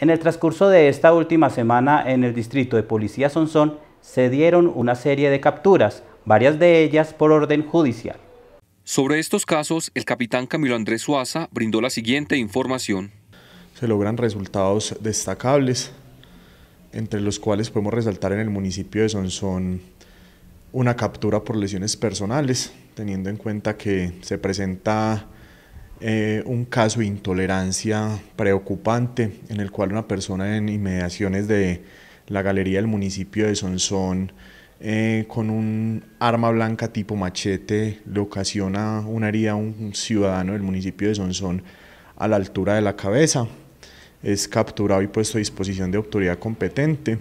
En el transcurso de esta última semana en el distrito de Policía Sonsón se dieron una serie de capturas, varias de ellas por orden judicial. Sobre estos casos, el capitán Camilo Andrés Suaza brindó la siguiente información. Se logran resultados destacables, entre los cuales podemos resaltar en el municipio de Sonsón una captura por lesiones personales, teniendo en cuenta que se presenta eh, un caso de intolerancia preocupante en el cual una persona en inmediaciones de la galería del municipio de Sonsón eh, con un arma blanca tipo machete le ocasiona una herida a un ciudadano del municipio de Sonsón a la altura de la cabeza. Es capturado y puesto a disposición de autoridad competente.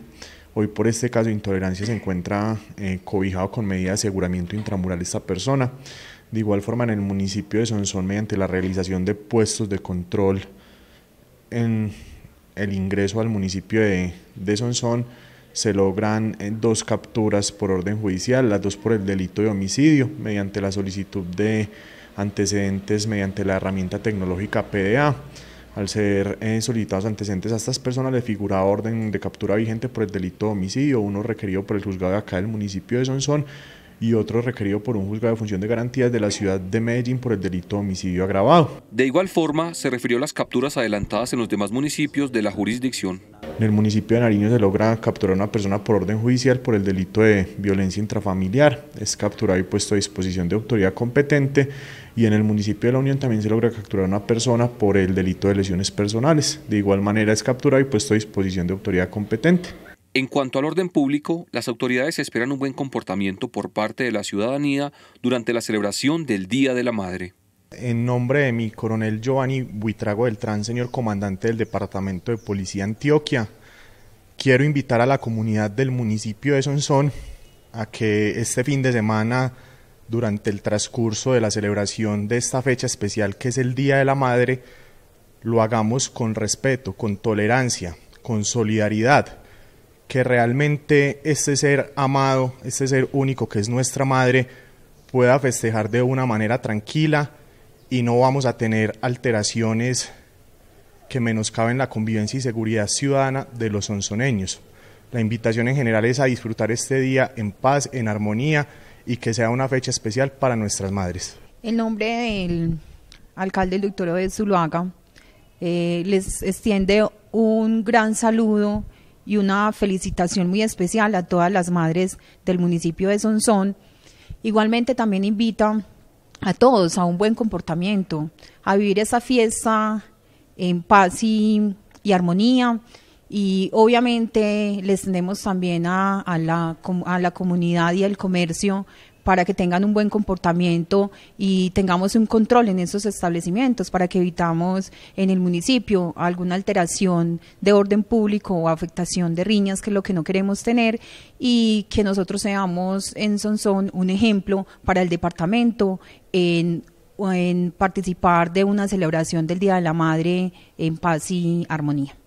Hoy por este caso de intolerancia se encuentra eh, cobijado con medida de aseguramiento intramural esta persona. De igual forma, en el municipio de Sonsón, mediante la realización de puestos de control en el ingreso al municipio de, de Sonsón, se logran eh, dos capturas por orden judicial, las dos por el delito de homicidio, mediante la solicitud de antecedentes mediante la herramienta tecnológica PDA. Al ser eh, solicitados antecedentes a estas personas le figura orden de captura vigente por el delito de homicidio, uno requerido por el juzgado de acá del municipio de Sonsón y otro requerido por un juzgado de función de garantías de la ciudad de Medellín por el delito de homicidio agravado. De igual forma, se refirió a las capturas adelantadas en los demás municipios de la jurisdicción. En el municipio de Nariño se logra capturar a una persona por orden judicial por el delito de violencia intrafamiliar. Es capturado y puesto a disposición de autoridad competente. Y en el municipio de La Unión también se logra capturar a una persona por el delito de lesiones personales. De igual manera es capturado y puesto a disposición de autoridad competente. En cuanto al orden público, las autoridades esperan un buen comportamiento por parte de la ciudadanía durante la celebración del Día de la Madre. En nombre de mi coronel Giovanni Buitrago Trans, señor comandante del Departamento de Policía Antioquia, quiero invitar a la comunidad del municipio de Sonsón a que este fin de semana, durante el transcurso de la celebración de esta fecha especial que es el Día de la Madre, lo hagamos con respeto, con tolerancia, con solidaridad que realmente este ser amado, este ser único que es nuestra madre, pueda festejar de una manera tranquila y no vamos a tener alteraciones que menoscaben la convivencia y seguridad ciudadana de los sonzoneños. La invitación en general es a disfrutar este día en paz, en armonía y que sea una fecha especial para nuestras madres. El nombre del alcalde doctor de Zuluaga eh, les extiende un gran saludo y una felicitación muy especial a todas las madres del municipio de Sonsón. Igualmente también invita a todos a un buen comportamiento, a vivir esa fiesta en paz y, armonía. Y obviamente les tenemos también a, la, a la comunidad y al comercio para que tengan un buen comportamiento y tengamos un control en esos establecimientos, para que evitamos en el municipio alguna alteración de orden público o afectación de riñas, que es lo que no queremos tener, y que nosotros seamos en Sonsón un ejemplo para el departamento en, en participar de una celebración del Día de la Madre en paz y armonía.